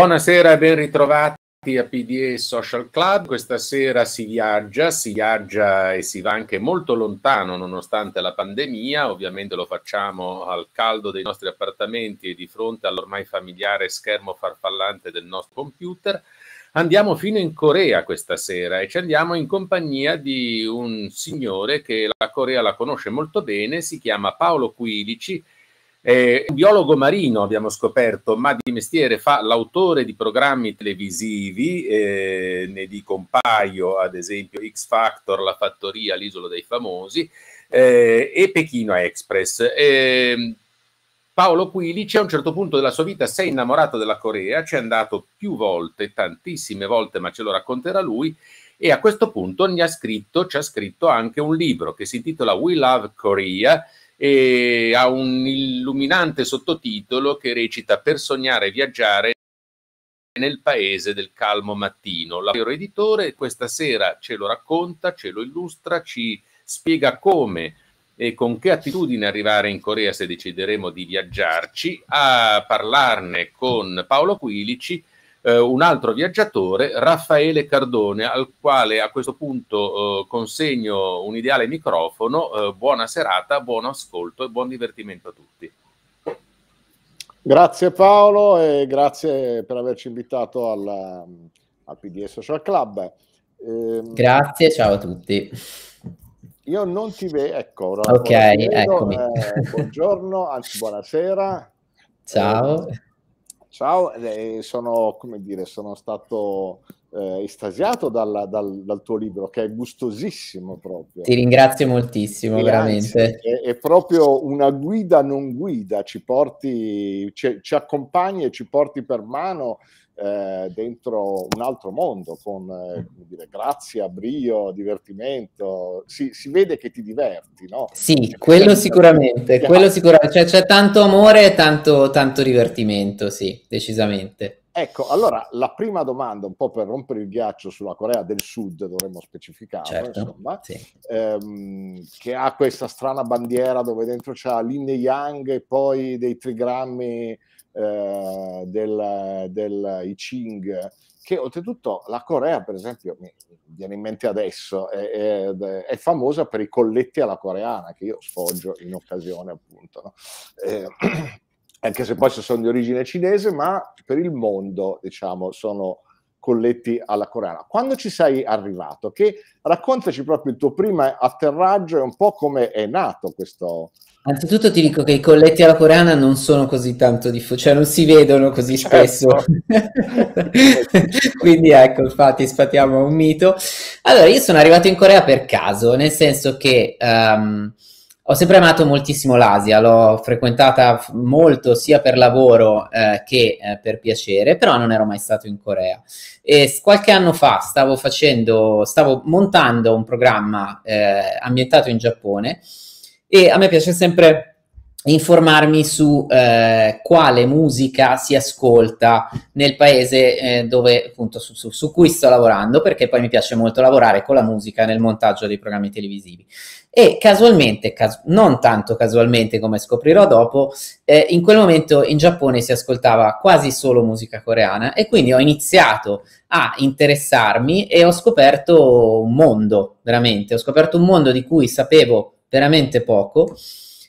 Buonasera e ben ritrovati a PDA Social Club. Questa sera si viaggia, si viaggia e si va anche molto lontano nonostante la pandemia. Ovviamente lo facciamo al caldo dei nostri appartamenti e di fronte all'ormai familiare schermo farfallante del nostro computer. Andiamo fino in Corea questa sera e ci andiamo in compagnia di un signore che la Corea la conosce molto bene, si chiama Paolo Quilici è un biologo marino, abbiamo scoperto, ma di mestiere fa l'autore di programmi televisivi, eh, ne dico un paio, ad esempio X Factor, La Fattoria, L'Isola dei Famosi eh, e Pechino Express. Eh, Paolo Quilici a un certo punto della sua vita si è innamorato della Corea, ci è andato più volte, tantissime volte, ma ce lo racconterà lui, e a questo punto ha scritto, ci ha scritto anche un libro che si intitola We Love Korea, e ha un illuminante sottotitolo che recita Per sognare e viaggiare nel paese del calmo mattino. L'avvero editore questa sera ce lo racconta, ce lo illustra, ci spiega come e con che attitudine arrivare in Corea se decideremo di viaggiarci, a parlarne con Paolo Quilici eh, un altro viaggiatore, Raffaele Cardone, al quale a questo punto eh, consegno un ideale microfono. Eh, buona serata, buon ascolto e buon divertimento a tutti. Grazie Paolo e grazie per averci invitato al, al PDS Social Club. Ehm, grazie, ciao a tutti. Io non ti vedo, ecco. Ora ok, vedo, eccomi. Eh, buongiorno, anzi buonasera. Ciao. Ehm, Ciao, eh, sono, come dire, sono stato eh, estasiato dalla, dal, dal, tuo libro, che è gustosissimo proprio. Ti ringrazio moltissimo, e veramente. Anzi, è, è, proprio una guida non guida, ci porti, ci, ci accompagni e ci porti per mano eh, dentro un altro mondo, con eh, mm. dire, grazia, brio, divertimento. Si, si, vede che ti diverti, no? Sì, cioè, quello sicuramente, quello sicuramente. Cioè, c'è tanto amore e tanto, tanto divertimento, sì, decisamente. Ecco, allora la prima domanda, un po' per rompere il ghiaccio sulla Corea del Sud, dovremmo specificare, certo, insomma, sì. ehm, che ha questa strana bandiera dove dentro c'è l'in e yang e poi dei trigrammi eh, del, I Ching, che oltretutto la Corea, per esempio, mi viene in mente adesso, è, è, è famosa per i colletti alla coreana, che io sfoggio in occasione appunto. No? Eh, anche se poi sono di origine cinese, ma per il mondo, diciamo, sono colletti alla coreana. Quando ci sei arrivato? Che, raccontaci proprio il tuo primo atterraggio e un po' come è nato questo, Anzitutto ti dico che i colletti alla coreana non sono così tanto diffusi, cioè non si vedono così certo. spesso. Quindi ecco, infatti spatiamo un mito. Allora, io sono arrivato in Corea per caso, nel senso che um, ho sempre amato moltissimo l'Asia, l'ho frequentata molto sia per lavoro eh, che eh, per piacere, però non ero mai stato in Corea. E qualche anno fa stavo facendo, stavo montando un programma eh, ambientato in Giappone e a me piace sempre informarmi su eh, quale musica si ascolta nel paese eh, dove appunto su, su, su, cui sto lavorando perché poi mi piace molto lavorare con la musica nel montaggio dei programmi televisivi e casualmente cas- non tanto casualmente come scoprirò dopo eh, in quel momento in Giappone si ascoltava quasi solo musica coreana e quindi ho iniziato a interessarmi e ho scoperto un mondo veramente ho scoperto un mondo di cui sapevo veramente poco,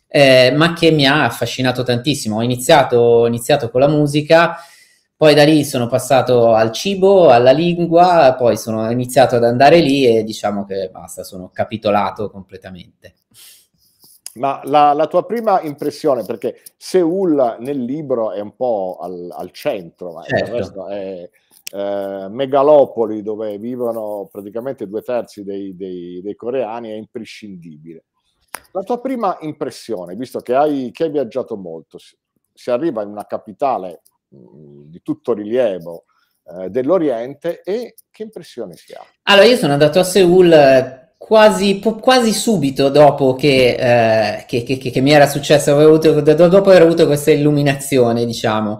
eh, ma che mi ha affascinato tantissimo. Ho iniziato, ho iniziato con la musica, poi da lì sono passato al cibo, alla lingua, poi sono iniziato ad andare lì e diciamo che basta, sono capitolato completamente. Ma la, la tua prima impressione, perché Seul nel libro è un po' al, al centro, ma certo. il resto è eh, megalopoli dove vivono praticamente due terzi dei, dei, dei coreani, è imprescindibile. La tua prima impressione, visto che hai, che hai viaggiato molto, si, si, arriva in una capitale mm, di tutto rilievo eh, dell'Oriente e che impressione si ha? Allora, io sono andato a Seoul eh, quasi, po- quasi subito dopo che, eh, che, che mi era successo, avuto, dopo aver avuto questa illuminazione, diciamo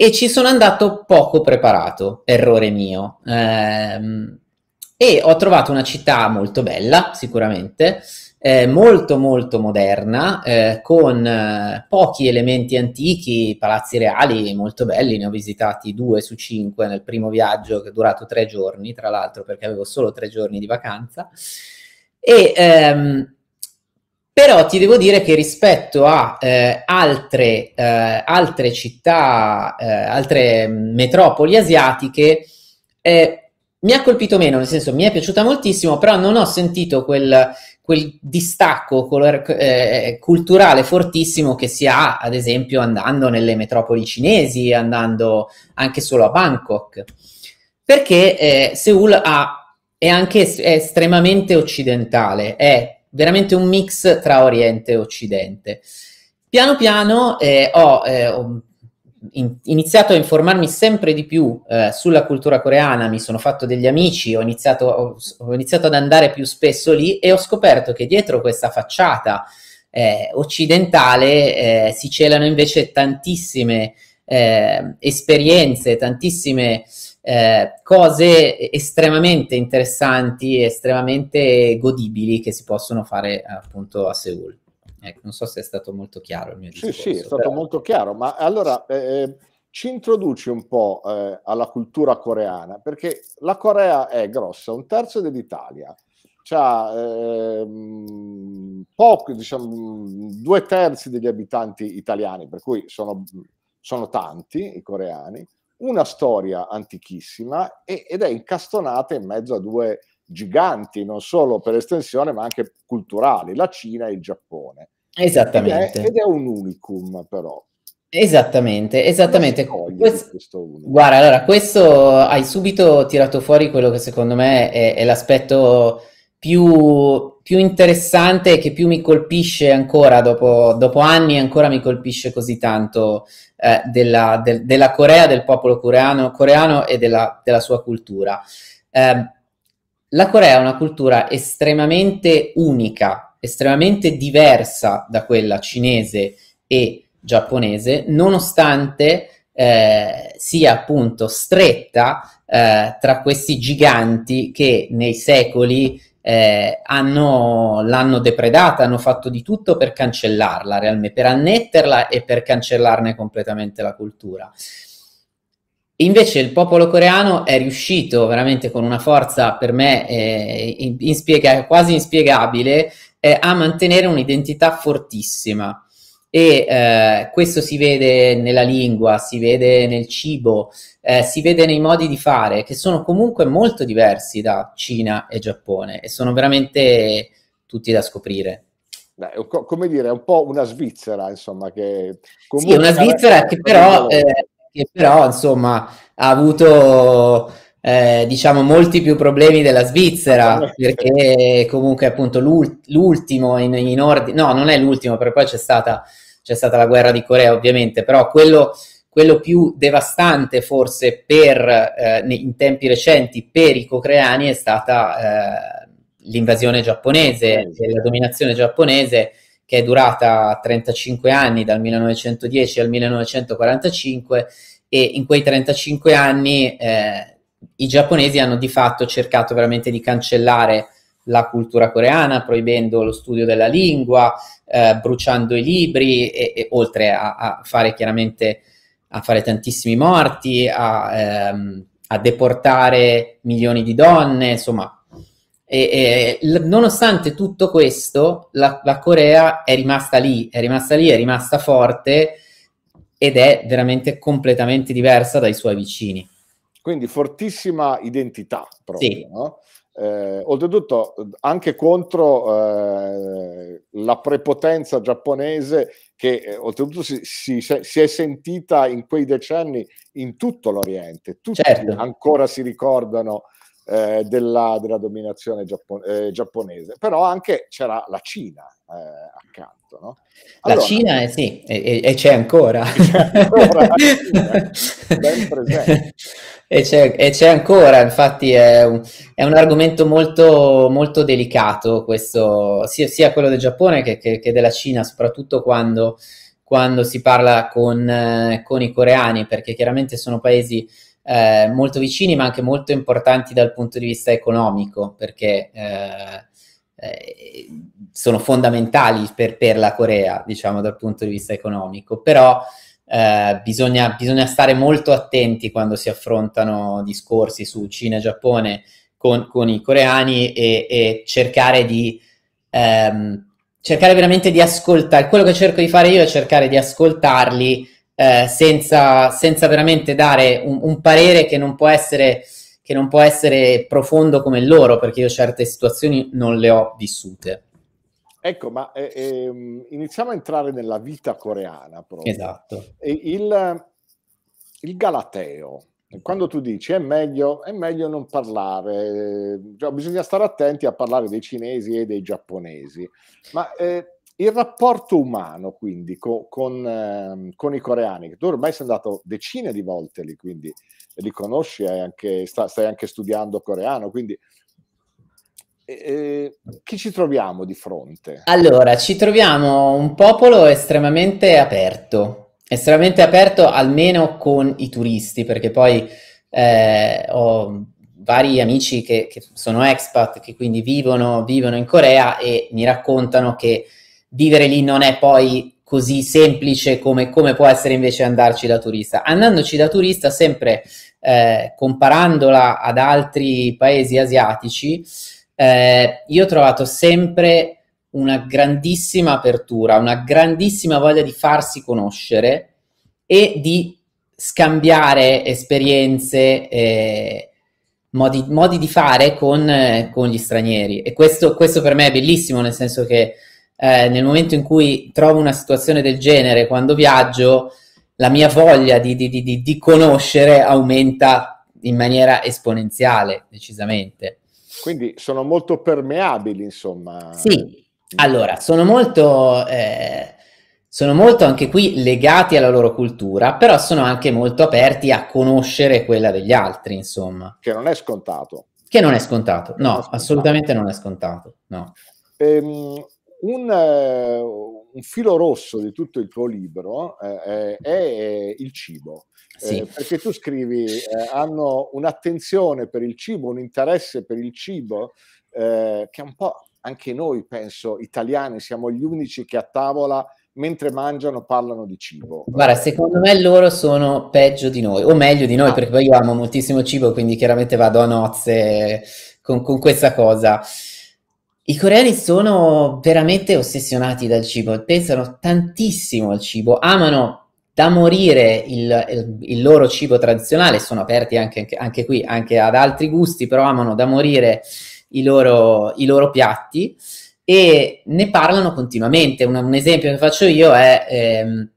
e ci sono andato poco preparato, errore mio. Eh, e ho trovato una città molto bella, sicuramente, eh, molto molto moderna, eh, con eh, pochi elementi antichi, palazzi reali molto belli, ne ho visitati due su cinque nel primo viaggio che è durato tre giorni, tra l'altro perché avevo solo tre giorni di vacanza. E, ehm, però ti devo dire che rispetto a eh, altre, eh, altre, città, eh, altre metropoli asiatiche, eh, mi ha colpito meno, nel senso mi è piaciuta moltissimo, però non ho sentito quel, quel distacco color, eh, culturale fortissimo che si ha, ad esempio, andando nelle metropoli cinesi, andando anche solo a Bangkok. Perché eh, Seoul ha, è anche è estremamente occidentale, è veramente un mix tra Oriente e Occidente. Piano piano eh, ho, eh, ho iniziato a informarmi sempre di più eh, sulla cultura coreana, mi sono fatto degli amici, ho iniziato, ho, ho iniziato, ad andare più spesso lì e ho scoperto che dietro questa facciata eh, occidentale eh, si celano invece tantissime eh, esperienze, tantissime eh, cose estremamente interessanti, estremamente godibili che si possono fare appunto a Seoul. Ecco, non so se è stato molto chiaro il mio discorso. Sì, sì, è stato però... molto chiaro, ma allora eh, eh, ci introduci un po' eh, alla cultura coreana, perché la Corea è grossa, un terzo dell'Italia, ha eh, diciamo, due terzi degli abitanti italiani, per cui sono, sono tanti i coreani, una storia antichissima e, ed è incastonata in mezzo a due giganti, non solo per estensione, ma anche culturali, la Cina e il Giappone. Esattamente. Ed è, ed è un unicum, però. Esattamente, esattamente. Questo, questo guarda, allora, questo hai subito tirato fuori quello che secondo me è, è l'aspetto più, più, interessante e che più mi colpisce ancora, dopo, dopo anni ancora mi colpisce così tanto eh, della, del, della, Corea, del popolo coreano, coreano e della, della sua cultura. Eh, la Corea è una cultura estremamente unica, estremamente diversa da quella cinese e giapponese, nonostante eh, sia appunto stretta eh, tra questi giganti che nei secoli eh, hanno, l'hanno depredata, hanno fatto di tutto per cancellarla realmente, per annetterla e per cancellarne completamente la cultura. Invece il popolo coreano è riuscito veramente con una forza per me eh, inspiega, quasi inspiegabile eh, a mantenere un'identità fortissima e eh, questo si vede nella lingua, si vede nel cibo, eh, si vede nei modi di fare che sono comunque molto diversi da Cina e Giappone e sono veramente tutti da scoprire. Beh, come dire, è un po' una Svizzera, insomma, che comunque... Sì, una Svizzera che però... È che però insomma ha avuto eh, diciamo molti più problemi della Svizzera eh, perché comunque appunto l'ultimo in, in ordine, no non è l'ultimo perché poi c'è stata, c'è stata la guerra di Corea ovviamente, però quello quello più devastante forse per, eh, in tempi recenti per i coreani è stata eh, l'invasione giapponese, la dominazione giapponese che è durata 35 anni dal 1910 al 1945 e in quei 35 anni eh, i giapponesi hanno di fatto cercato veramente di cancellare la cultura coreana, proibendo lo studio della lingua, eh, bruciando i libri, e, e oltre a, a, fare chiaramente a fare tantissimi morti, a, ehm, a deportare milioni di donne, insomma e, e, nonostante tutto questo, la, la, Corea è rimasta lì, è rimasta lì, è rimasta forte ed è veramente completamente diversa dai suoi vicini. Quindi fortissima identità proprio, sì. no? eh, oltretutto anche contro eh, la prepotenza giapponese che eh, oltretutto si, si, si, è sentita in quei decenni in tutto l'Oriente, tutti certo. ancora si ricordano eh, della, della, dominazione giappon- eh, giapponese, però anche c'era la Cina eh, accanto. No? Allora, la Cina è, eh, sì, e, e, c'è ancora. C'è ancora Cina, ben E c'è, e c'è, ancora, infatti è un, è un argomento molto, molto delicato questo, sia, sia, quello del Giappone che, che, che della Cina, soprattutto quando, quando si parla con, eh, con i coreani, perché chiaramente sono paesi eh, molto vicini ma anche molto importanti dal punto di vista economico perché eh, eh, sono fondamentali per, per, la Corea, diciamo, dal punto di vista economico, però eh, bisogna, bisogna, stare molto attenti quando si affrontano discorsi su Cina e Giappone con, con i coreani e, e cercare di... Ehm, cercare veramente di ascoltare, quello che cerco di fare io è cercare di ascoltarli eh, senza, senza, veramente dare un, un parere che non, essere, che non, può essere, profondo come loro, perché io certe situazioni non le ho vissute. Ecco, ma eh, eh, iniziamo a entrare nella vita coreana proprio. Esatto. Il, il, galateo, quando tu dici è meglio, è meglio non parlare, eh, cioè, bisogna stare attenti a parlare dei cinesi e dei giapponesi, ma eh, il rapporto umano, quindi, co- con, ehm, con, i coreani, tu ormai sei andato decine di volte lì, quindi li conosci, anche, sta, stai anche studiando coreano, quindi eh, chi ci troviamo di fronte? Allora, ci troviamo un popolo estremamente aperto, estremamente aperto almeno con i turisti, perché poi eh, ho vari amici che, che, sono expat, che quindi vivono, vivono in Corea e mi raccontano che vivere lì non è poi così semplice come, come, può essere invece andarci da turista. Andandoci da turista, sempre eh, comparandola ad altri paesi asiatici, eh, io ho trovato sempre una grandissima apertura, una grandissima voglia di farsi conoscere e di scambiare esperienze, eh, modi, modi, di fare con, eh, con gli stranieri. E questo, questo per me è bellissimo, nel senso che eh, nel momento in cui trovo una situazione del genere quando viaggio, la mia voglia di, di, di, di conoscere aumenta in maniera esponenziale, decisamente. Quindi sono molto permeabili, insomma. Sì, allora, sono molto, eh, sono molto anche qui legati alla loro cultura, però sono anche molto aperti a conoscere quella degli altri, insomma. Che non è scontato. Che non è scontato, no, è scontato. assolutamente non è scontato, no. Ehm, un, eh, un, filo rosso di tutto il tuo libro eh, è eh, il cibo. Eh, sì. Eh, perché tu scrivi, eh, hanno un'attenzione per il cibo, un interesse per il cibo che è un po' anche noi, penso, italiani, siamo gli unici che a tavola mentre mangiano parlano di cibo. Guarda, secondo me loro sono peggio di noi, o meglio di noi, ah. perché poi io amo moltissimo cibo, quindi chiaramente vado a nozze con, con questa cosa. I coreani sono veramente ossessionati dal cibo, pensano tantissimo al cibo, amano da morire il, il, il loro cibo tradizionale, sono aperti anche, anche, qui anche ad altri gusti, però amano da morire i loro, i loro piatti e ne parlano continuamente. Un, un esempio che faccio io è ehm,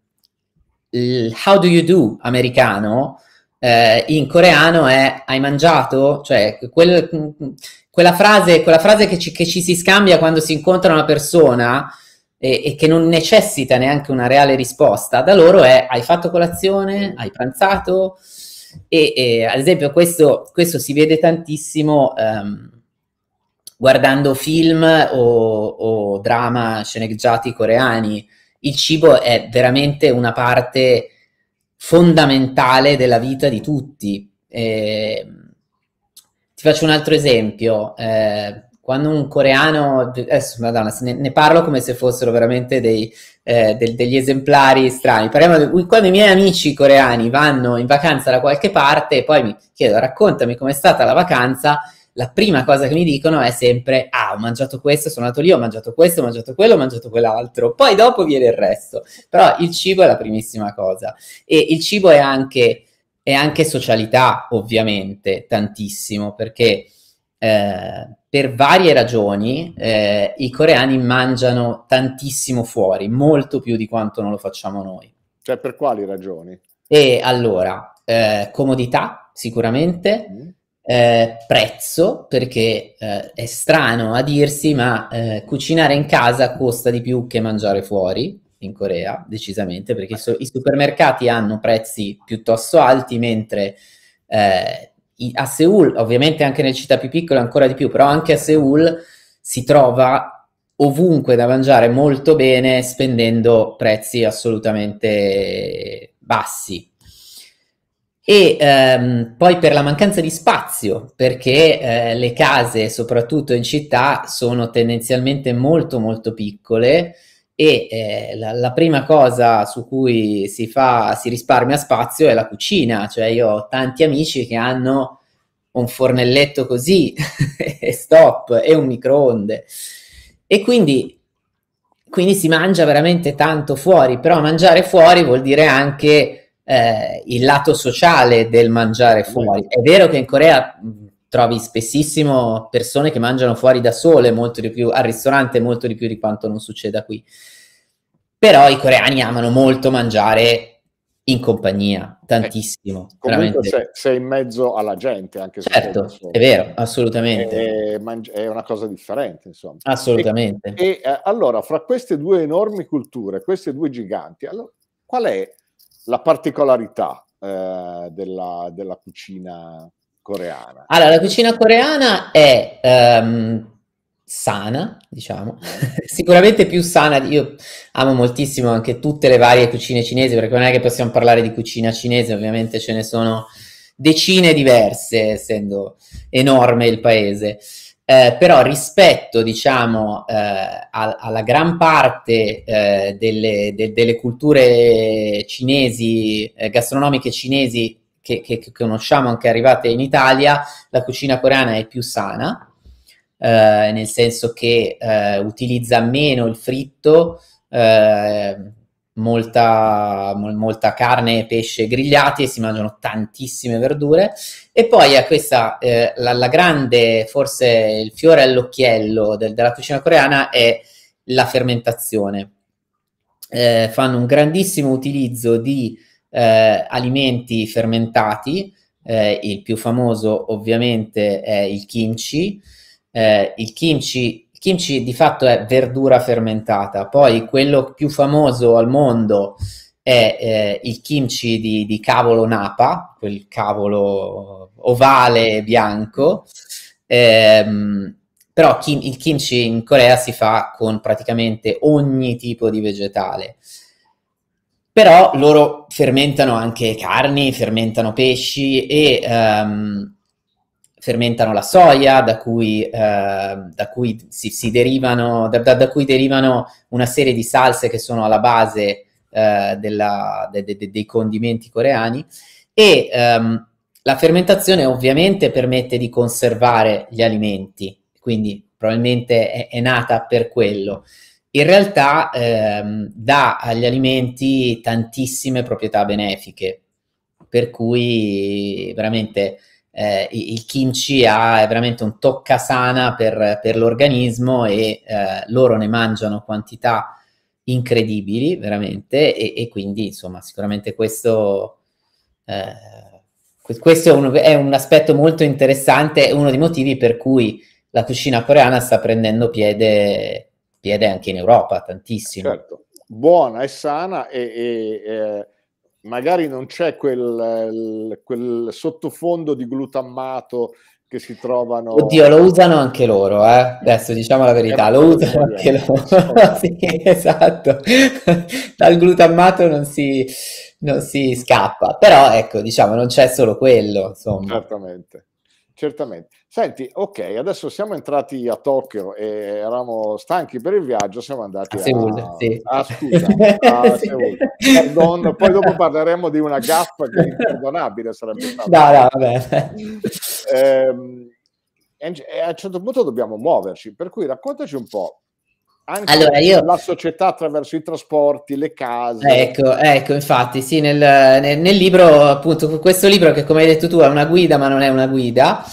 il how do you do americano, eh, in coreano è hai mangiato, cioè quel quella frase, quella frase che, ci, che, ci, si scambia quando si incontra una persona e, e, che non necessita neanche una reale risposta, da loro è hai fatto colazione, hai pranzato e, e ad esempio questo, questo, si vede tantissimo ehm, guardando film o, o drama sceneggiati coreani, il cibo è veramente una parte fondamentale della vita di tutti. Eh, ti faccio un altro esempio. Eh, quando un coreano, adesso madonna, ne, ne, parlo come se fossero veramente dei, eh, del, degli esemplari strani. Parliamo di, quando i miei amici coreani vanno in vacanza da qualche parte e poi mi chiedo, raccontami com'è stata la vacanza, la prima cosa che mi dicono è sempre, ah, ho mangiato questo, sono andato lì, ho mangiato questo, ho mangiato quello, ho mangiato quell'altro. Poi dopo viene il resto. Però il cibo è la primissima cosa. E il cibo è anche e anche socialità, ovviamente, tantissimo, perché eh, per varie ragioni eh, i coreani mangiano tantissimo fuori, molto più di quanto non lo facciamo noi. Cioè, per quali ragioni? E allora, eh, comodità, sicuramente. Mm. Eh, prezzo, perché eh, è strano a dirsi, ma eh, cucinare in casa costa di più che mangiare fuori in Corea, decisamente, perché ah, so- i supermercati hanno prezzi piuttosto alti, mentre eh, i- a Seoul, ovviamente anche nelle città più piccole ancora di più, però anche a Seoul si trova ovunque da mangiare molto bene spendendo prezzi assolutamente bassi. E ehm, poi per la mancanza di spazio, perché eh, le case, soprattutto in città, sono tendenzialmente molto molto piccole e eh, la, la, prima cosa su cui si, fa, si risparmia spazio è la cucina, cioè io ho tanti amici che hanno un fornelletto così e stop e un microonde e quindi, quindi si mangia veramente tanto fuori, però mangiare fuori vuol dire anche eh, il lato sociale del mangiare fuori. È vero che in Corea trovi spessissimo persone che mangiano fuori da sole molto di più al ristorante, molto di più di quanto non succeda qui. Però i coreani amano molto mangiare in compagnia, tantissimo. Eh, comunque sei, sei, in mezzo alla gente, anche se certo, è vero, assolutamente. È, eh, è, una cosa differente, insomma. Assolutamente. E, e eh, allora, fra queste due enormi culture, queste due giganti, allora, qual è la particolarità eh, della, della cucina coreana? Allora, la cucina coreana è um, sana, diciamo, mm. sicuramente più sana, io amo moltissimo anche tutte le varie cucine cinesi, perché non è che possiamo parlare di cucina cinese, ovviamente ce ne sono decine diverse, essendo enorme il paese. Eh, però rispetto diciamo eh, a, alla gran parte eh, delle, de, delle, culture cinesi eh, gastronomiche cinesi che, che, che, conosciamo anche arrivate in Italia, la cucina coreana è più sana, eh, nel senso che eh, utilizza meno il fritto, eh, molta, mol, molta, carne e pesce grigliati e si mangiano tantissime verdure. E poi a eh, questa, eh, la, la, grande, forse il fiore all'occhiello del, della cucina coreana è la fermentazione. Eh, fanno un grandissimo utilizzo di eh, alimenti fermentati, eh, il più famoso ovviamente è il kimchi. Eh, il kimchi, kimchi di fatto è verdura fermentata, poi quello più famoso al mondo è eh, il kimchi di, di, cavolo napa, quel cavolo ovale bianco. Ehm, però kim, il kimchi in Corea si fa con praticamente ogni tipo di vegetale. Però loro fermentano anche carni, fermentano pesci e ehm, fermentano la soia, da cui, eh, da cui si, si, derivano, da, da, cui derivano una serie di salse che sono alla base eh, della, de, de, de, dei condimenti coreani. E ehm, la fermentazione ovviamente permette di conservare gli alimenti, quindi probabilmente è, è nata per quello in realtà ehm, dà agli alimenti tantissime proprietà benefiche, per cui veramente eh, il kimchi ha, è veramente un tocca sana per, per l'organismo e eh, loro ne mangiano quantità incredibili, veramente, e, e quindi insomma sicuramente questo... Eh, questo è un, è un aspetto molto interessante, è uno dei motivi per cui la cucina coreana sta prendendo piede piede anche in Europa, tantissimo. Certo. Buona e sana e, e, e magari non c'è quel, quel, sottofondo di glutammato che si trovano. Oddio, lo usano anche loro, eh? adesso diciamo la verità, eh, lo usano anche loro. sì, esatto, dal glutammato non si, non si scappa, però ecco, diciamo, non c'è solo quello. Insomma. Certamente certamente. Senti, ok, adesso siamo entrati a Tokyo e eravamo stanchi per il viaggio, siamo andati a, a Sì. A, ah, scusa, a Seoul. Pardon, poi dopo parleremo di una gaffa che è imperdonabile sarebbe stata. No, no, vabbè. Ehm, e a un certo punto dobbiamo muoverci, per cui raccontaci un po' anche allora, io... la società attraverso i trasporti, le case. Ecco, ecco infatti, sì, nel, nel, nel, libro, appunto, questo libro che come hai detto tu è una guida, ma non è una guida,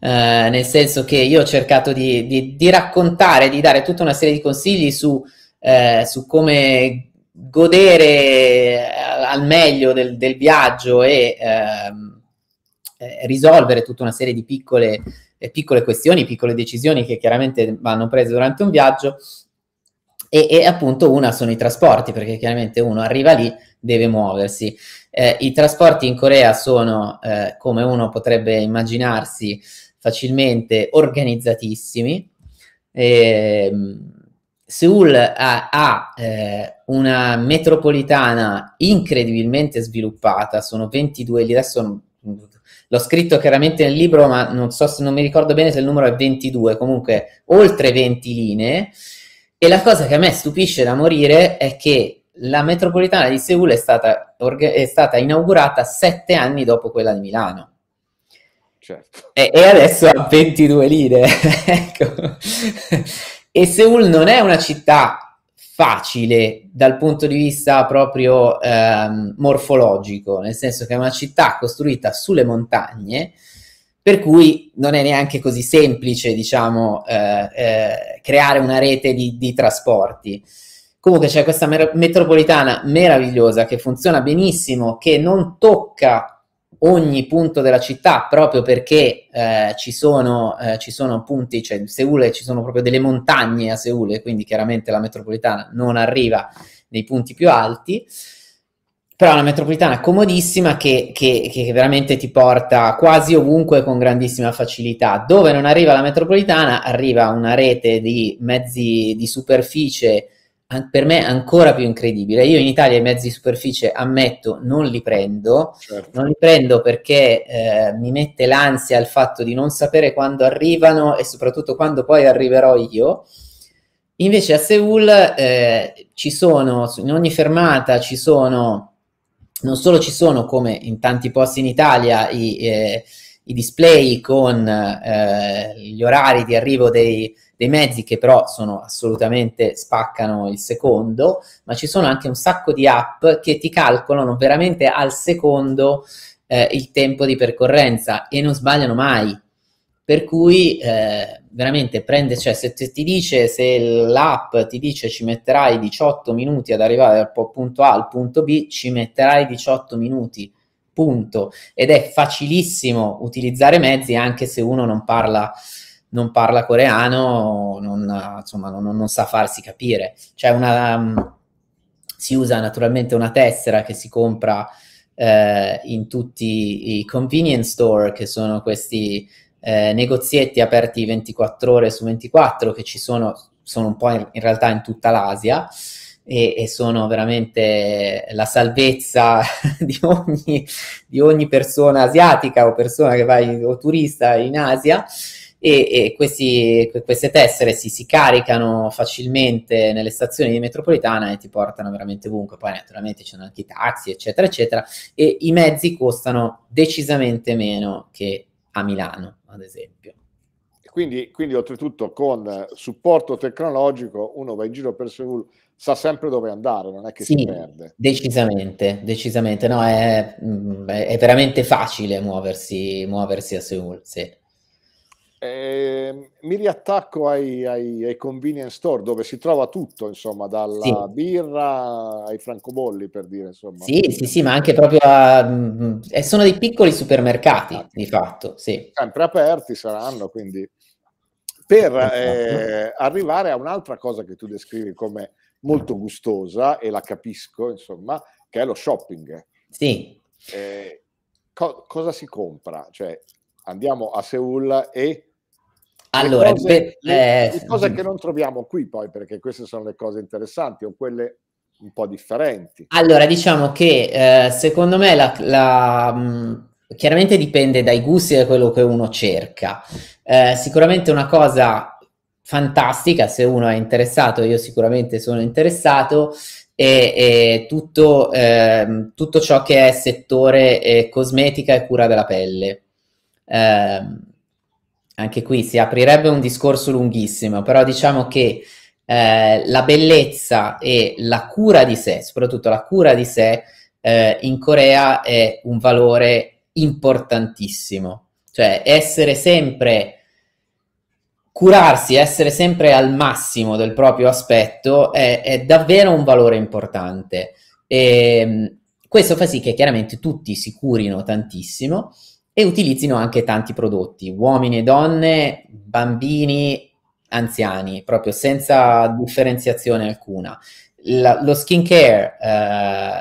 eh, nel senso che io ho cercato di, di, di, raccontare, di dare tutta una serie di consigli su, eh, su come godere eh, al meglio del, del viaggio e ehm, eh, risolvere tutta una serie di piccole, piccole questioni, piccole decisioni che chiaramente vanno prese durante un viaggio e, e, appunto una sono i trasporti, perché chiaramente uno arriva lì, deve muoversi. Eh, I trasporti in Corea sono, eh, come uno potrebbe immaginarsi facilmente, organizzatissimi. Eh, Seoul ha, ha eh, una metropolitana incredibilmente sviluppata, sono 22, adesso l'ho scritto chiaramente nel libro, ma non so se non mi ricordo bene se il numero è 22, comunque oltre 20 linee e la cosa che a me stupisce da morire è che la metropolitana di Seul è stata, è stata inaugurata sette anni dopo quella di Milano. Certo. E, e adesso ha 22 lire. ecco. e Seul non è una città facile dal punto di vista proprio ehm, morfologico, nel senso che è una città costruita sulle montagne, per cui non è neanche così semplice, diciamo, eh, eh, creare una rete di, di, trasporti. Comunque c'è questa mer- metropolitana meravigliosa che funziona benissimo, che non tocca ogni punto della città proprio perché eh, ci, sono, eh, ci, sono, punti, cioè Seule ci sono proprio delle montagne a Seule, quindi chiaramente la metropolitana non arriva nei punti più alti però è una metropolitana comodissima che, che, che, veramente ti porta quasi ovunque con grandissima facilità. Dove non arriva la metropolitana, arriva una rete di mezzi di superficie per me ancora più incredibile. Io in Italia i mezzi di superficie, ammetto, non li prendo, certo. non li prendo perché eh, mi mette l'ansia il fatto di non sapere quando arrivano e soprattutto quando poi arriverò io. Invece a Seoul eh, ci sono, in ogni fermata ci sono non solo ci sono, come in tanti posti in Italia, i, eh, i display con eh, gli orari di arrivo dei, dei mezzi che però sono assolutamente spaccano il secondo, ma ci sono anche un sacco di app che ti calcolano veramente al secondo eh, il tempo di percorrenza e non sbagliano mai. Per cui eh, veramente prende, cioè se ti dice, se l'app ti dice ci metterai 18 minuti ad arrivare dal punto A al punto B, ci metterai 18 minuti, punto. Ed è facilissimo utilizzare mezzi anche se uno non parla, non parla coreano, non, insomma, non, non, sa farsi capire. Cioè una, um, si usa naturalmente una tessera che si compra eh, in tutti i convenience store, che sono questi eh, negozietti aperti 24 ore su 24 che ci sono, sono un po' in, in realtà in tutta l'Asia e, e, sono veramente la salvezza di ogni, di ogni persona asiatica o persona che va in, o turista in Asia e, e questi, queste tessere si, si, caricano facilmente nelle stazioni di metropolitana e ti portano veramente ovunque. Poi naturalmente ci sono anche i taxi, eccetera, eccetera, e i mezzi costano decisamente meno che a Milano ad esempio. Quindi, quindi oltretutto con eh, supporto tecnologico uno va in giro per Seoul, sa sempre dove andare, non è che sì, si perde. Decisamente, decisamente, no, mm, è, è veramente facile muoversi, muoversi a Seoul, sì. Eh, mi riattacco ai, ai, ai, convenience store dove si trova tutto, insomma, dalla sì. birra ai francobolli per dire, insomma. Sì, sì, sì, ma anche proprio a, mm, mm, sono dei piccoli supermercati ah, di fatto, sì. Sempre aperti saranno, quindi per esatto. eh, arrivare a un'altra cosa che tu descrivi come molto gustosa e la capisco, insomma, che è lo shopping. Sì. Eh, co- cosa si compra? Cioè, andiamo a Seul e allora, cose, per, le, le eh, cose che non troviamo qui poi, perché queste sono le cose interessanti o quelle un po' differenti. Allora, diciamo che eh, secondo me la, la mh, mm, chiaramente dipende dai gusti e da quello che uno cerca. Eh, sicuramente una cosa fantastica, se uno è interessato, io sicuramente sono interessato, e, e tutto, eh, tutto ciò che è settore eh, cosmetica e cura della pelle. Eh, anche qui si aprirebbe un discorso lunghissimo, però diciamo che eh, la bellezza e la cura di sé, soprattutto la cura di sé, eh, in Corea è un valore importantissimo. Cioè essere sempre curarsi, essere sempre al massimo del proprio aspetto è, è davvero un valore importante. E, ehm, questo fa sì che chiaramente tutti si curino tantissimo e utilizzino anche tanti prodotti, uomini e donne, bambini, anziani, proprio senza differenziazione alcuna. La, lo skincare,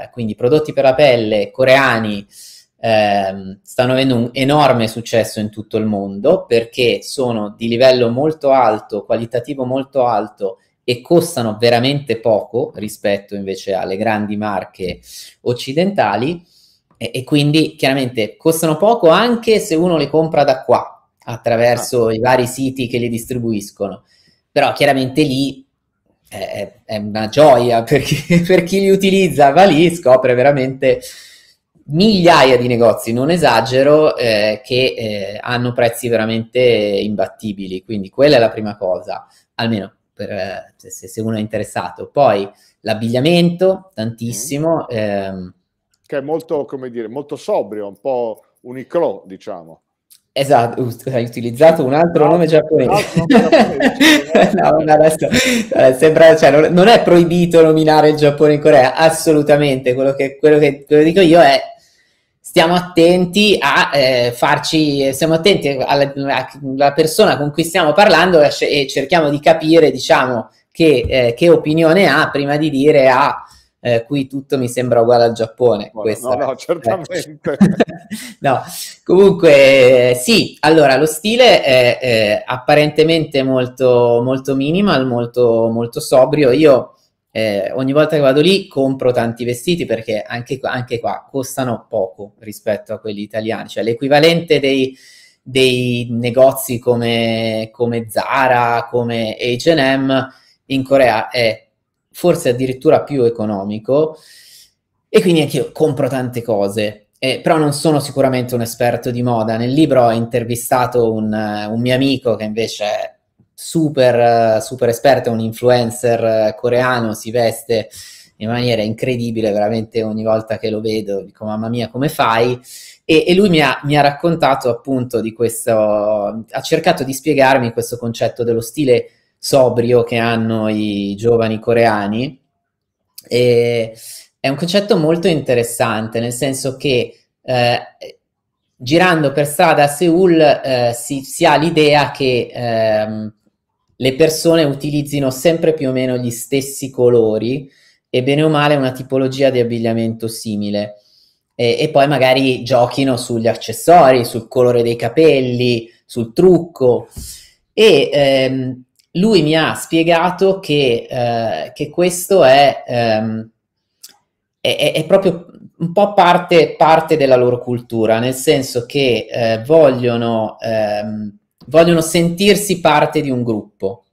eh, quindi prodotti per la pelle coreani, eh, stanno avendo un enorme successo in tutto il mondo perché sono di livello molto alto, qualitativo molto alto e costano veramente poco rispetto invece alle grandi marche occidentali e, e, quindi chiaramente costano poco anche se uno le compra da qua attraverso ah. i vari siti che le distribuiscono però chiaramente lì è, è una gioia perché per chi li utilizza va lì scopre veramente migliaia di negozi, non esagero, eh, che eh, hanno prezzi veramente imbattibili. Quindi quella è la prima cosa, almeno per, eh, se, se, uno è interessato. Poi l'abbigliamento, tantissimo. Mm. Ehm, che è molto, come dire, molto sobrio, un po' uniclo, diciamo. Esatto, hai utilizzato un altro no, nome giapponese. No, no, adesso, eh, sembra, cioè, non, non, è proibito nominare il Giappone in Corea, assolutamente. Quello che, quello che, quello che dico io è stiamo attenti a eh, farci, stiamo attenti alla, alla, persona con cui stiamo parlando e cerchiamo di capire, diciamo, che, eh, che opinione ha prima di dire ah, eh, qui tutto mi sembra uguale al Giappone. Bueno, questa, no, no, eh. certamente. no. Comunque, sì, allora lo stile è, è apparentemente molto, molto minimal, molto, molto sobrio. Io eh, ogni volta che vado lì compro tanti vestiti perché anche, anche qua costano poco rispetto a quelli italiani, cioè l'equivalente dei dei negozi come, come Zara, come HM in Corea è forse addirittura più economico, e quindi anche io compro tante cose. Eh, però non sono sicuramente un esperto di moda. Nel libro ho intervistato un, eh, un mio amico che invece è super, eh, super esperto, è un influencer eh, coreano, si veste in maniera incredibile, veramente ogni volta che lo vedo dico mamma mia come fai? E, e lui mi ha, mi ha, raccontato appunto di questo, ha cercato di spiegarmi questo concetto dello stile sobrio che hanno i giovani coreani. E è un concetto molto interessante, nel senso che eh, girando per strada a Seoul eh, si, si, ha l'idea che ehm, le persone utilizzino sempre più o meno gli stessi colori e bene o male una tipologia di abbigliamento simile. E, e poi magari giochino sugli accessori, sul colore dei capelli, sul trucco. E ehm, lui mi ha spiegato che, eh, che questo è, ehm, è, è, proprio un po' parte, parte, della loro cultura, nel senso che eh, vogliono, ehm, vogliono, sentirsi parte di un gruppo,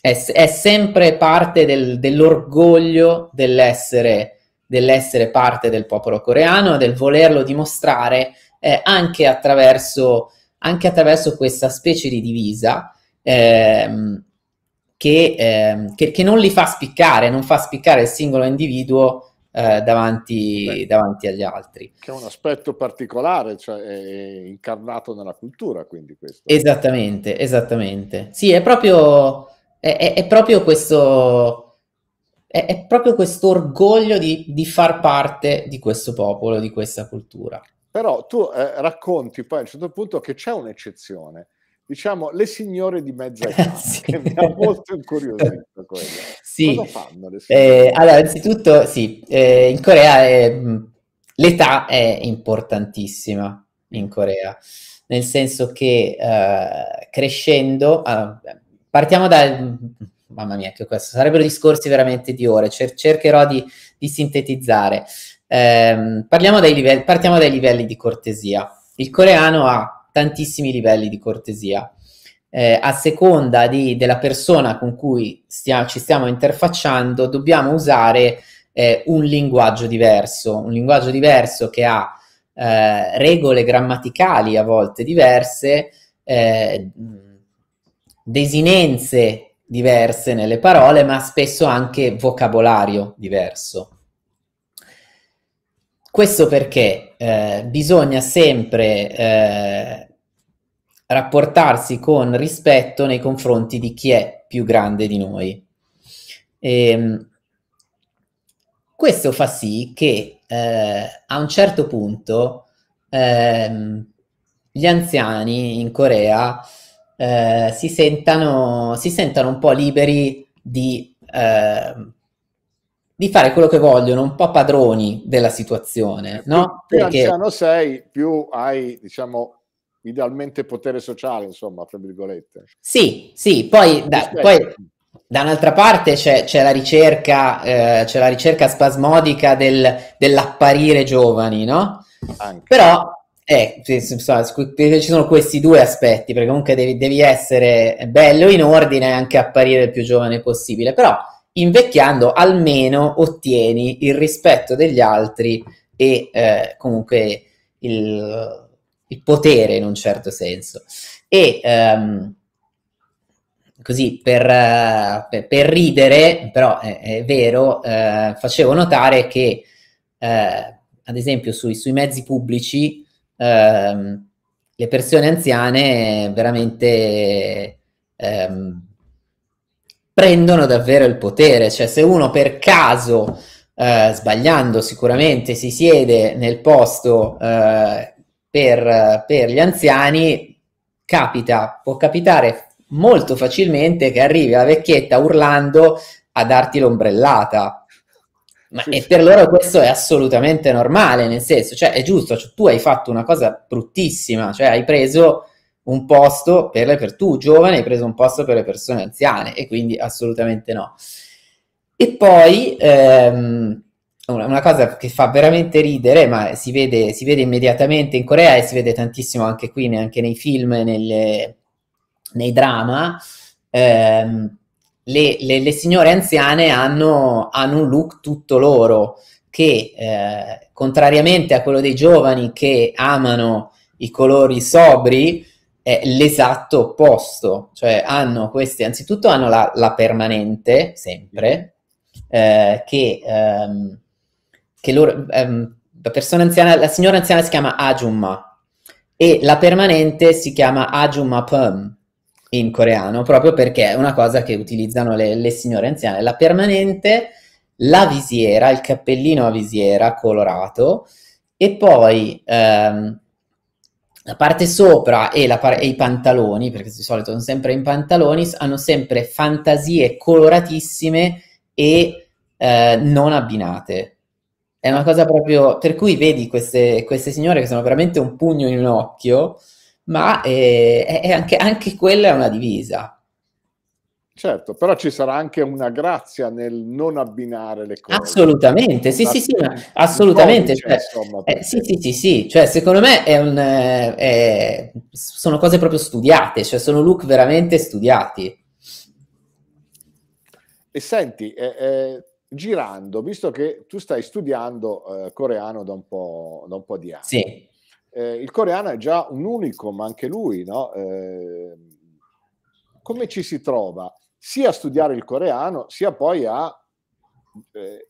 è, è sempre parte del, dell'orgoglio dell'essere, dell'essere, parte del popolo coreano, e del volerlo dimostrare eh, anche, attraverso, anche, attraverso, questa specie di divisa. Ehm, che, eh, che, che, non li fa spiccare, non fa spiccare il singolo individuo eh, davanti, Beh, davanti, agli altri. Che è un aspetto particolare, cioè incarnato nella cultura, quindi questo. Esattamente, esattamente. Sì, è proprio, è, è, è proprio questo... È, è proprio questo orgoglio di, di far parte di questo popolo, di questa cultura. Però tu eh, racconti poi a un certo punto che c'è un'eccezione, diciamo le signore di mezza età, sì. che mi ha molto incuriosito quello. Sì. Cosa fanno le eh, signore? Eh, allora, innanzitutto, sì, eh, in Corea è, ehm, l'età è importantissima in Corea, nel senso che eh, crescendo, allora, ah, partiamo dal... Mamma mia, che questo sarebbero discorsi veramente di ore, cer- cercherò di, di sintetizzare. Ehm, dai livelli, partiamo dai livelli di cortesia. Il coreano ha tantissimi livelli di cortesia. Eh, a seconda di, della persona con cui stia, ci stiamo interfacciando, dobbiamo usare eh, un linguaggio diverso, un linguaggio diverso che ha eh, regole grammaticali a volte diverse, eh, desinenze diverse nelle parole, ma spesso anche vocabolario diverso. Questo perché eh, bisogna sempre eh, rapportarsi con rispetto nei confronti di chi è più grande di noi. E, ehm, questo fa sì che eh, a un certo punto eh, gli anziani in Corea eh, si, sentano, si sentano un po' liberi di, eh, di, fare quello che vogliono, un po' padroni della situazione. No? Più, più Perché... anziano sei, più hai, diciamo, idealmente potere sociale, insomma, tra virgolette. Sì, sì, poi, da, poi da un'altra parte c'è, c'è la ricerca, eh, c'è la ricerca spasmodica del, dell'apparire giovani, no? Anche. Però eh, ci sono questi due aspetti, perché comunque devi, devi essere bello in ordine e anche apparire il più giovane possibile, però invecchiando almeno ottieni il rispetto degli altri e eh, comunque il, il potere in un certo senso. E um, così per, uh, per, ridere, però è, è vero, uh, facevo notare che uh, ad esempio sui, sui mezzi pubblici ehm, le persone anziane veramente ehm, prendono davvero il potere, cioè se uno per caso, eh, sbagliando sicuramente, si siede nel posto eh, per, per gli anziani capita, può capitare molto facilmente che arrivi la vecchietta urlando a darti l'ombrellata. Ma, sì, e per loro questo è assolutamente normale, nel senso, cioè è giusto, cioè, tu hai fatto una cosa bruttissima, cioè hai preso un posto per, le, per tu giovane, hai preso un posto per le persone anziane e quindi assolutamente no. E poi ehm, una, una, cosa che fa veramente ridere, ma si vede, si vede, immediatamente in Corea e si vede tantissimo anche qui, anche nei film, nelle, nei drama. Ehm, le, le, le, signore anziane hanno, hanno, un look tutto loro che eh, contrariamente a quello dei giovani che amano i colori sobri è l'esatto opposto cioè hanno questi anzitutto hanno la, la permanente sempre eh, che ehm, che loro, ehm, la persona anziana, la signora anziana si chiama Ajumma e la permanente si chiama Ajumma Pum in coreano, proprio perché è una cosa che utilizzano le, le signore anziane. La permanente, la visiera, il cappellino a visiera colorato e poi ehm, la parte sopra e, la par- e, i pantaloni, perché di solito sono sempre in pantaloni, hanno sempre fantasie coloratissime e eh, non abbinate. È una ah. cosa proprio per cui vedi queste, queste signore che sono veramente un pugno in un occhio, ma eh, è, è anche, anche quella è una divisa. Certo, però ci sarà anche una grazia nel non abbinare le cose. Assolutamente, sì, sì, sì, assolutamente. Cioè, insomma, eh, sì, sì, sì, sì, cioè secondo me è un, eh, è, sono cose proprio studiate, cioè sono look veramente studiati. E senti, eh, eh, girando, visto che tu stai studiando eh, coreano da un, po', da un po' di anni. Sì. Eh, il coreano è già un unicum, anche lui, no? Eh, come ci si trova sia a studiare il coreano, sia poi a eh,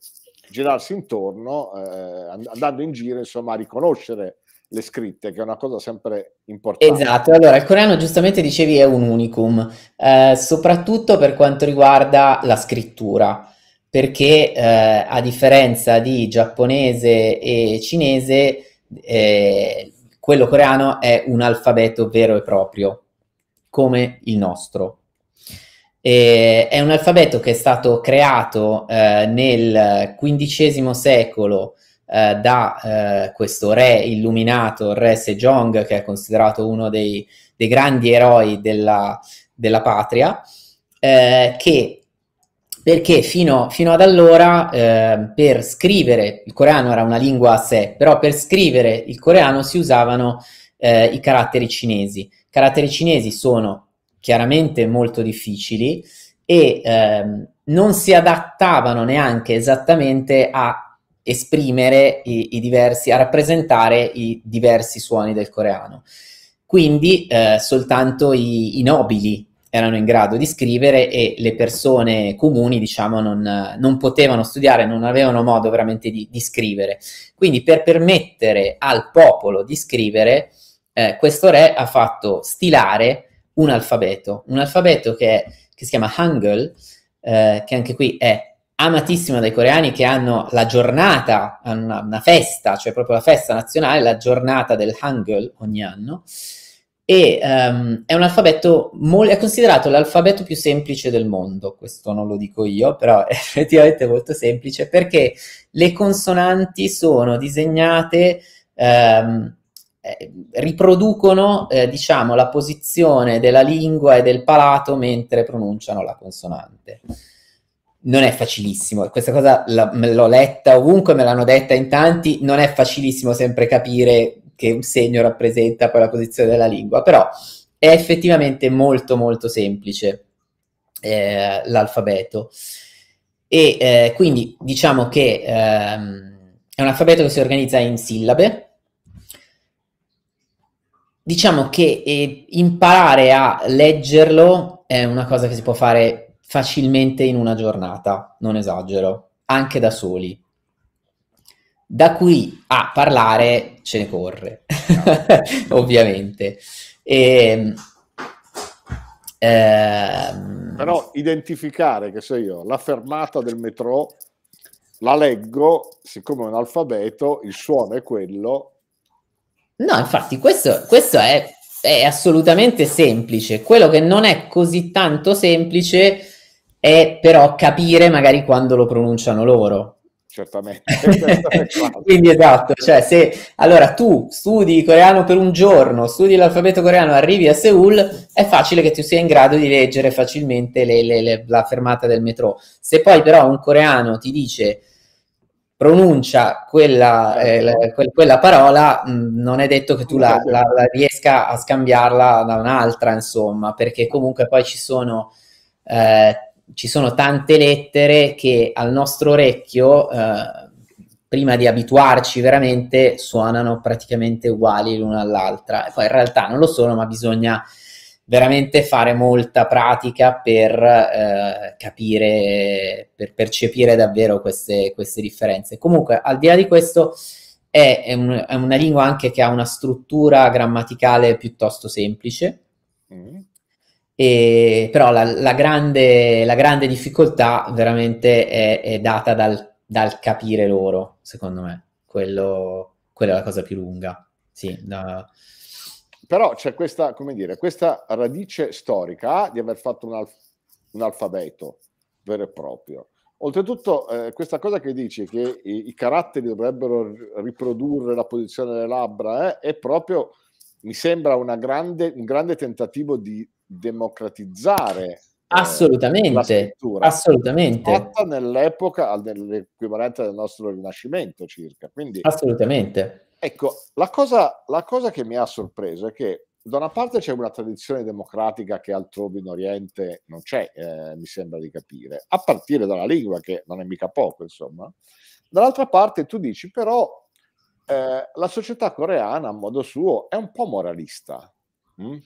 girarsi intorno, eh, andando in giro, insomma, a riconoscere le scritte, che è una cosa sempre importante. Esatto, allora il coreano giustamente dicevi è un unicum, eh, soprattutto per quanto riguarda la scrittura perché eh, a differenza di giapponese e cinese, eh, quello coreano è un alfabeto vero e proprio, come il nostro. E è un alfabeto che è stato creato eh, nel XV secolo eh, da eh, questo re illuminato, il re Sejong, che è considerato uno dei, dei grandi eroi della, della patria, eh, che perché fino, fino ad allora eh, per scrivere, il coreano era una lingua a sé, però per scrivere il coreano si usavano eh, i caratteri cinesi. I caratteri cinesi sono chiaramente molto difficili e ehm, non si adattavano neanche esattamente a esprimere i, i, diversi, a rappresentare i diversi suoni del coreano. Quindi eh, soltanto i, i nobili erano in grado di scrivere e le persone comuni, diciamo, non, non potevano studiare, non avevano modo veramente di, di, scrivere. Quindi per permettere al popolo di scrivere, eh, questo re ha fatto stilare un alfabeto, un alfabeto che, è, che si chiama Hangul, eh, che anche qui è amatissimo dai coreani che hanno la giornata, hanno una, una, festa, cioè proprio la festa nazionale, la giornata del Hangul ogni anno, e um, è un alfabeto mol- è considerato l'alfabeto più semplice del mondo, questo non lo dico io, però è effettivamente molto semplice perché le consonanti sono disegnate um, riproducono eh, diciamo la posizione della lingua e del palato mentre pronunciano la consonante. Non è facilissimo, questa cosa la, l'ho letta ovunque, me l'hanno detta in tanti, non è facilissimo sempre capire che un segno rappresenta poi la posizione della lingua, però è effettivamente molto molto semplice eh, l'alfabeto. E eh, quindi diciamo che ehm, è un alfabeto che si organizza in sillabe. Diciamo che eh, imparare a leggerlo è una cosa che si può fare facilmente in una giornata, non esagero, anche da soli. Da qui a parlare ce ne corre, no. ovviamente. E, ehm, ehm... Però identificare, che so io, la fermata del metro, la leggo, siccome è un alfabeto, il suono è quello. No, infatti questo, questo è, è assolutamente semplice. Quello che non è così tanto semplice è però capire magari quando lo pronunciano loro certamente. Quindi esatto, cioè se allora tu studi coreano per un giorno, studi l'alfabeto coreano, arrivi a Seoul, è facile che tu sia in grado di leggere facilmente le, le, le, la fermata del metro. Se poi però un coreano ti dice pronuncia quella, eh, eh quella parola, mh, mm, non è detto che tu la, la, la riesca a scambiarla da un'altra, insomma, perché comunque poi ci sono... Eh, ci sono tante lettere che al nostro orecchio, eh, prima di abituarci veramente, suonano praticamente uguali l'una all'altra. E poi in realtà non lo sono, ma bisogna veramente fare molta pratica per eh, capire, per percepire davvero queste, queste, differenze. Comunque, al di là di questo, è, è, un, è, una lingua anche che ha una struttura grammaticale piuttosto semplice. Mm e, però la, la, grande, la, grande, difficoltà veramente è, è data dal, dal, capire loro, secondo me. Quello, quella è la cosa più lunga. Sì, da... Però c'è questa, dire, questa, radice storica di aver fatto un, alf- un alfabeto vero e proprio. Oltretutto, eh, questa cosa che dici che i, i, caratteri dovrebbero riprodurre la posizione delle labbra eh, è proprio, mi sembra, grande, un grande tentativo di democratizzare eh, assolutamente, eh, assolutamente. fatta nell'epoca dell'equivalente del nostro rinascimento circa quindi assolutamente ecco la cosa, la cosa che mi ha sorpreso è che da una parte c'è una tradizione democratica che altrove in Oriente non c'è, eh, mi sembra di capire, a partire dalla lingua, che non è mica poco, insomma. Dall'altra parte tu dici però eh, la società coreana, a modo suo, è un po' moralista. Mm?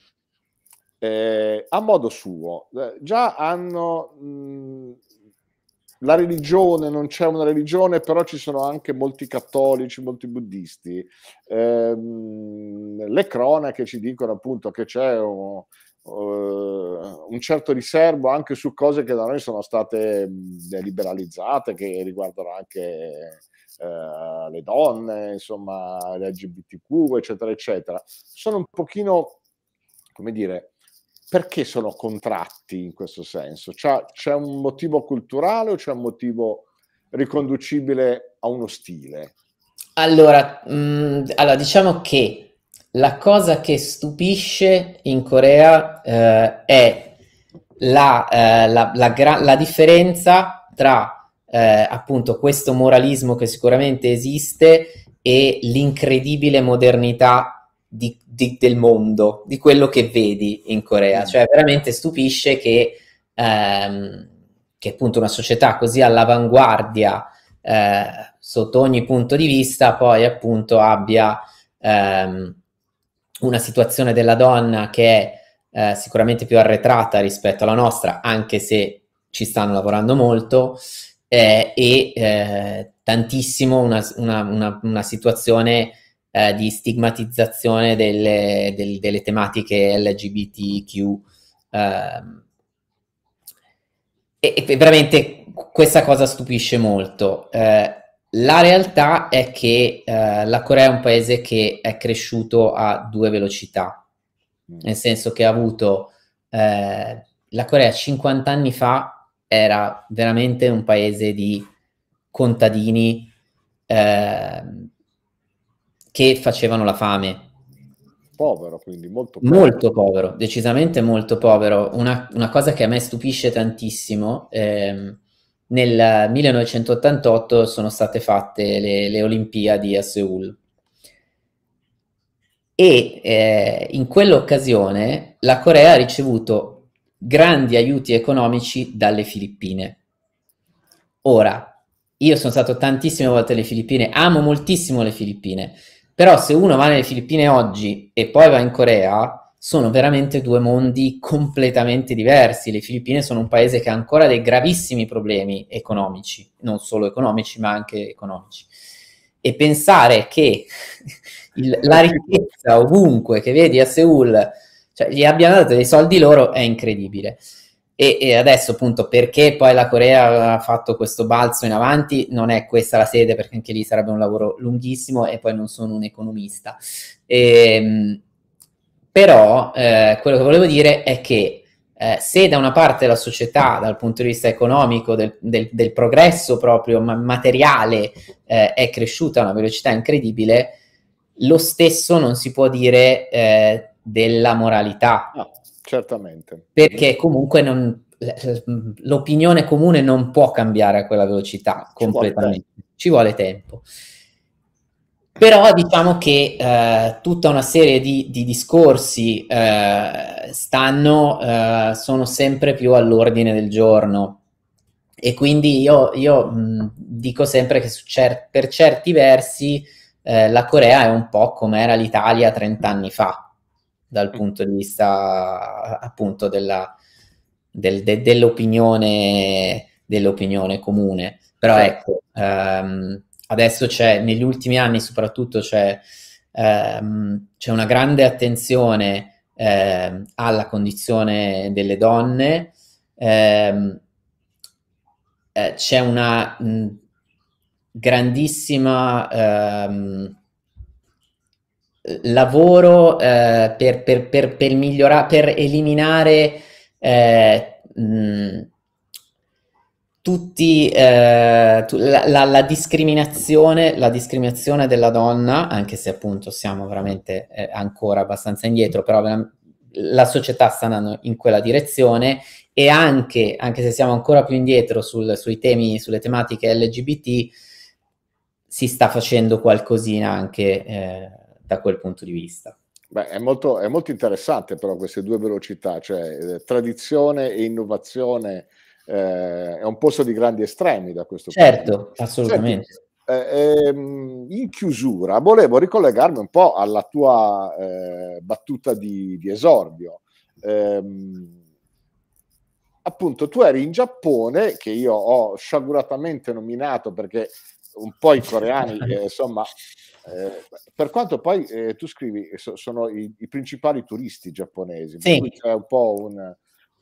eh, a modo suo. Eh, già hanno mh, la religione, non c'è una religione, però ci sono anche molti cattolici, molti buddisti. Eh, le cronache ci dicono appunto che c'è un, eh, un certo riservo anche su cose che da noi sono state liberalizzate, che riguardano anche Uh, le donne, insomma, LGBTQ, eccetera, eccetera. Sono un pochino, come dire, perché sono contratti in questo senso? C'è, c'è un motivo culturale o c'è un motivo riconducibile a uno stile? Allora, mh, mm, allora diciamo che la cosa che stupisce in Corea eh, è la, eh, la, la, gra- la, differenza tra eh, appunto questo moralismo che sicuramente esiste e l'incredibile modernità di, di, del mondo, di quello che vedi in Corea. Mm. Cioè, veramente stupisce che, ehm, che appunto una società così all'avanguardia eh, sotto ogni punto di vista poi appunto abbia ehm, una situazione della donna che è eh, sicuramente più arretrata rispetto alla nostra, anche se ci stanno lavorando molto, eh, e eh, tantissimo una, una, una, una situazione eh, di stigmatizzazione delle, del, delle tematiche LGBTQ. Eh, e, e, veramente questa cosa stupisce molto. Eh, la realtà è che eh, la Corea è un paese che è cresciuto a due velocità, mm. nel senso che ha avuto eh, la Corea 50 anni fa era veramente un paese di contadini eh, che facevano la fame. Povero, quindi molto povero. Molto povero, decisamente molto povero. Una, una cosa che a me stupisce tantissimo, ehm, nel 1988 sono state fatte le, le Olimpiadi a Seoul. E eh, in quell'occasione la Corea ha ricevuto grandi aiuti economici dalle Filippine. Ora, io sono stato tantissime volte alle Filippine, amo moltissimo le Filippine, però se uno va nelle Filippine oggi e poi va in Corea, sono veramente due mondi completamente diversi. Le Filippine sono un paese che ha ancora dei gravissimi problemi economici, non solo economici, ma anche economici. E pensare che il, la ricchezza ovunque che vedi a Seoul, cioè gli abbiano dato dei soldi loro, è incredibile. E, e, adesso appunto perché poi la Corea ha fatto questo balzo in avanti, non è questa la sede perché anche lì sarebbe un lavoro lunghissimo e poi non sono un economista. E, ehm, però eh, quello che volevo dire è che eh, se da una parte la società dal punto di vista economico, del, del, del progresso proprio materiale eh, è cresciuta a una velocità incredibile, lo stesso non si può dire eh, della moralità. No Certamente. Perché comunque non, l'opinione comune non può cambiare a quella velocità Ci completamente, vuole Ci vuole tempo. Però diciamo che eh, tutta una serie di, di discorsi eh, stanno, eh, sono sempre più all'ordine del giorno. E quindi io, io mh, dico sempre che cer- per certi versi eh, la Corea è un po' come era l'Italia 30 anni fa, dal mm. punto di vista appunto della, del, de, dell'opinione, dell'opinione, comune. Però ecco, ehm, adesso c'è, negli ultimi anni soprattutto c'è, ehm, c'è una grande attenzione ehm, alla condizione delle donne, ehm, eh, c'è una mh, grandissima ehm, lavoro eh, per, per, per, per, migliorare, per eliminare eh, mh, tutti, eh, la, la, la, discriminazione, la, discriminazione, della donna, anche se appunto siamo veramente eh, ancora abbastanza indietro, però la società sta andando in quella direzione e anche, anche se siamo ancora più indietro sul, sui temi, sulle tematiche LGBT, si sta facendo qualcosina anche eh, da quel punto di vista. Beh, è molto, è molto interessante però queste due velocità, cioè eh, tradizione e innovazione, eh, è un posto di grandi estremi da questo certo, punto. Certo, assolutamente. Senti, eh, ehm, in chiusura volevo ricollegarmi un po' alla tua eh, battuta di, di esordio. Eh, appunto, tu eri in Giappone, che io ho sciaguratamente nominato perché un po' i coreani, eh, insomma, eh, per quanto poi eh, tu scrivi, eh, so, sono i, i, principali turisti giapponesi, sì. c'è un po' un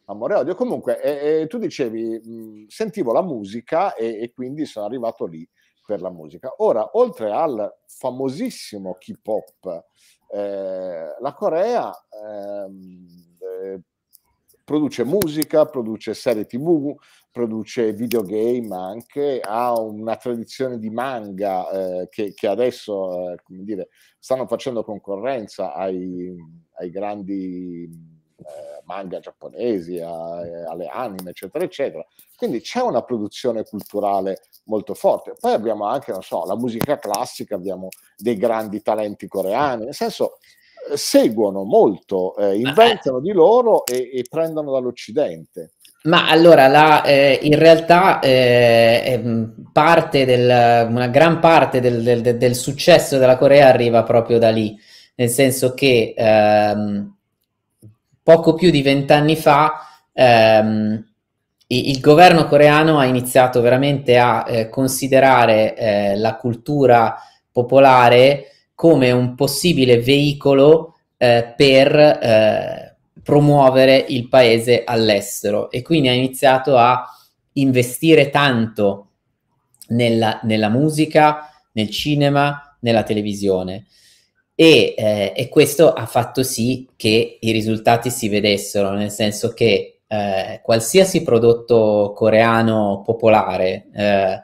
amore odio. Comunque, eh, eh, tu dicevi, mh, sentivo la musica e, e, quindi sono arrivato lì per la musica. Ora, oltre al famosissimo K-pop, la Corea ehm, produce musica, produce serie tv, produce videogame anche, ha una tradizione di manga eh, che, che, adesso eh, come dire, stanno facendo concorrenza ai, ai grandi eh, manga giapponesi, a, alle anime, eccetera, eccetera. Quindi c'è una produzione culturale molto forte. Poi abbiamo anche, non so, la musica classica, abbiamo dei grandi talenti coreani, nel senso eh, seguono molto, eh, eh, inventano di loro e, e prendono dall'Occidente. Ma allora, la, eh, in realtà eh, del, una gran parte del, del, del, successo della Corea arriva proprio da lì, nel senso che ehm, poco più di vent'anni fa ehm, il governo coreano ha iniziato veramente a eh, considerare eh, la cultura popolare come un possibile veicolo eh, per eh, promuovere il paese all'estero e quindi ha iniziato a investire tanto nella, nella musica, nel cinema, nella televisione. E, eh, e, questo ha fatto sì che i risultati si vedessero, nel senso che eh, qualsiasi prodotto coreano popolare eh,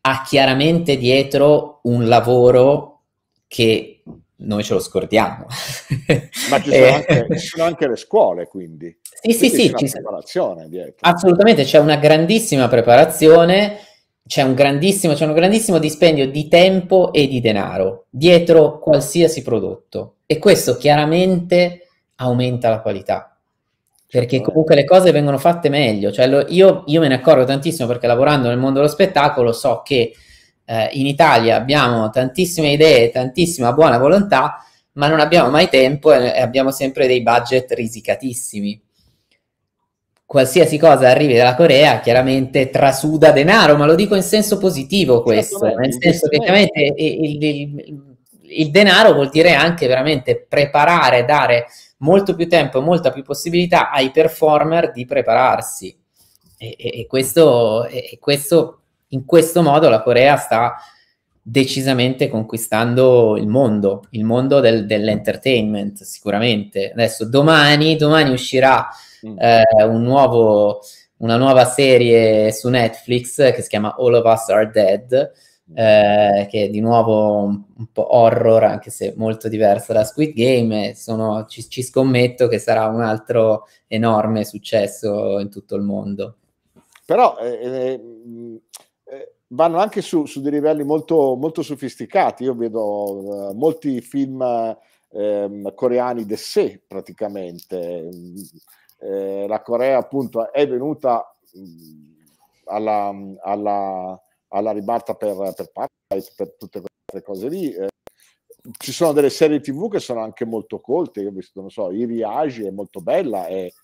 ha chiaramente dietro un lavoro che noi ce lo scordiamo. Ma ci sono, eh, anche, ci sono anche le scuole, quindi. Sì, quindi sì, sì. C'è una preparazione dietro. Assolutamente, c'è una grandissima preparazione, c'è un grandissimo, c'è un grandissimo dispendio di tempo e di denaro dietro qualsiasi prodotto. E questo chiaramente aumenta la qualità. Perché comunque le cose vengono fatte meglio. Cioè, lo, io, io me ne accorgo tantissimo perché lavorando nel mondo dello spettacolo so che eh, in Italia abbiamo tantissime idee, tantissima buona volontà, ma non abbiamo mai tempo e abbiamo sempre dei budget risicatissimi. Qualsiasi cosa arrivi dalla Corea chiaramente trasuda denaro, ma lo dico in senso positivo questo, certo, nel senso che certo. chiaramente il, il, il denaro vuol dire anche veramente preparare, dare molto più tempo e molta più possibilità ai performer di prepararsi. E, e, e, questo, e, questo, in questo modo la Corea sta decisamente conquistando il mondo, il mondo del, dell'entertainment sicuramente. Adesso domani, domani uscirà mm. eh, un nuovo, una nuova serie su Netflix che si chiama All of Us Are Dead, eh, che è di nuovo un, un, po' horror, anche se molto diversa da Squid Game, sono, ci, ci scommetto che sarà un altro enorme successo in tutto il mondo. Però... Eh, eh vanno anche su, su dei livelli molto, molto sofisticati. Io vedo uh, molti film ehm, coreani de sé praticamente. Mm, eh, la Corea appunto è venuta mm, alla, alla, alla ribalta per, per Parasite, per tutte queste cose lì. Eh, ci sono delle serie tv che sono anche molto colte, io ho visto, non so, Iri Agi è molto bella e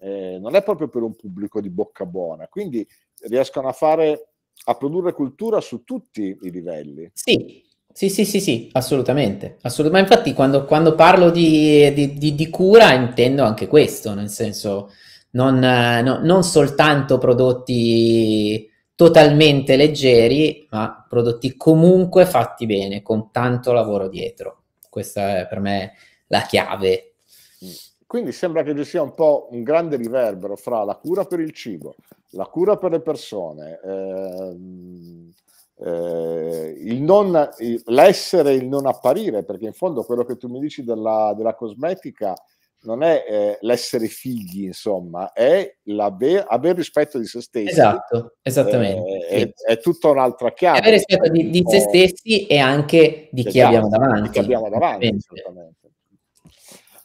eh, non è proprio per un pubblico di bocca buona, quindi riescono a fare a produrre cultura su tutti i livelli. Sì, sì, sì, sì, sì assolutamente. ma infatti quando, quando parlo di, di, di, di, cura intendo anche questo, nel senso non, no, non soltanto prodotti totalmente leggeri, ma prodotti comunque fatti bene, con tanto lavoro dietro. Questa è per me la chiave. Quindi sembra che ci sia un po' un grande riverbero fra la cura per il cibo, la cura per le persone, ehm, eh, il non, il, l'essere, il non apparire, perché in fondo quello che tu mi dici della, della cosmetica non è eh, l'essere figli, insomma, è l'aver rispetto di se stessi. Esatto, esattamente. Eh, sì. è, è, tutta un'altra chiave. Avere rispetto di, di, se stessi e anche di chi abbiamo davanti. Di chi abbiamo davanti, esattamente.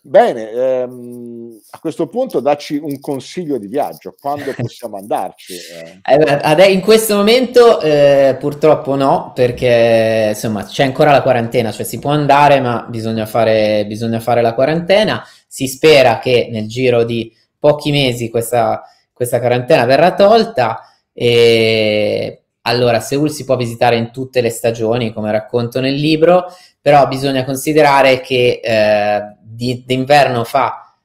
Bene, ehm, a questo punto dacci un consiglio di viaggio, quando possiamo andarci? Eh. eh allora, in questo momento eh, purtroppo no, perché insomma c'è ancora la quarantena, cioè si può andare ma bisogna fare, bisogna fare la quarantena, si spera che nel giro di pochi mesi questa, questa quarantena verrà tolta e allora Seul si può visitare in tutte le stagioni come racconto nel libro però bisogna considerare che eh, di, d'inverno fa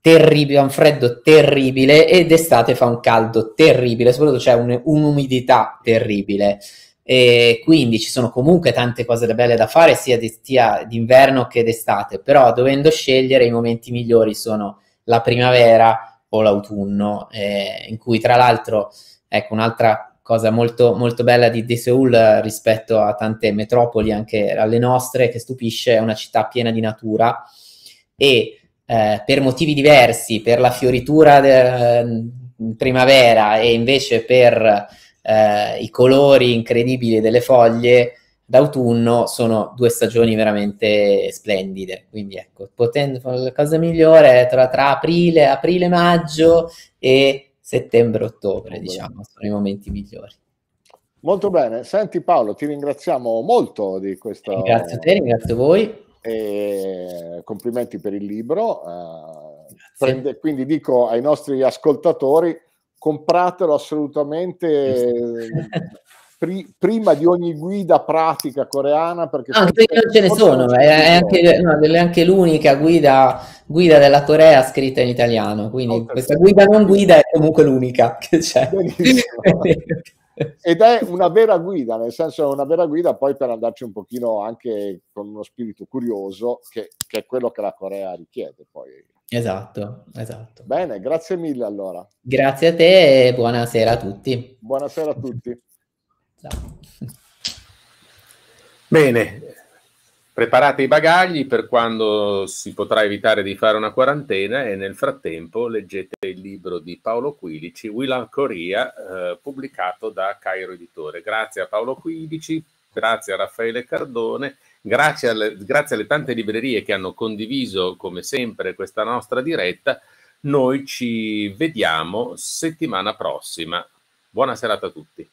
terribile, un freddo terribile e d'estate fa un caldo terribile, soprattutto c'è un, un'umidità terribile. E quindi ci sono comunque tante cose belle da fare sia, di, sia d'inverno che d'estate, però dovendo scegliere i momenti migliori sono la primavera o l'autunno, eh, in cui tra l'altro, ecco un'altra cosa molto, molto bella di De Seoul eh, rispetto a tante metropoli, anche alle nostre, che stupisce, è una città piena di natura e eh, per motivi diversi, per la fioritura de- mm, primavera e invece per eh, i colori incredibili delle foglie, d'autunno sono due stagioni veramente splendide. Quindi ecco, potendo, la cosa migliore è tra, tra aprile, aprile-maggio e settembre-ottobre, diciamo, sono i momenti migliori. Molto bene, senti Paolo, ti ringraziamo molto di questo. Grazie a te, ringrazio voi. E complimenti per il libro. Eh, prende, quindi dico ai nostri ascoltatori, compratelo assolutamente. pri- prima di ogni guida pratica coreana perché no, non ce ne sono, è anche, no, è anche, l'unica guida, guida, della Corea scritta in italiano, quindi oh, questa guida non guida è comunque l'unica che c'è. Ed è una vera guida, nel senso è una vera guida poi per andarci un pochino anche con uno spirito curioso, che, che è quello che la Corea richiede poi. Esatto, esatto. Bene, grazie mille allora. Grazie a te e buonasera a tutti. Buonasera a tutti. Bene, preparate i bagagli per quando si potrà evitare di fare una quarantena e nel frattempo leggete il libro di Paolo Quilici, Willan Coria, eh, pubblicato da Cairo Editore. Grazie a Paolo Quilici, grazie a Raffaele Cardone, grazie alle, grazie alle tante librerie che hanno condiviso come sempre questa nostra diretta. Noi ci vediamo settimana prossima. Buona serata a tutti.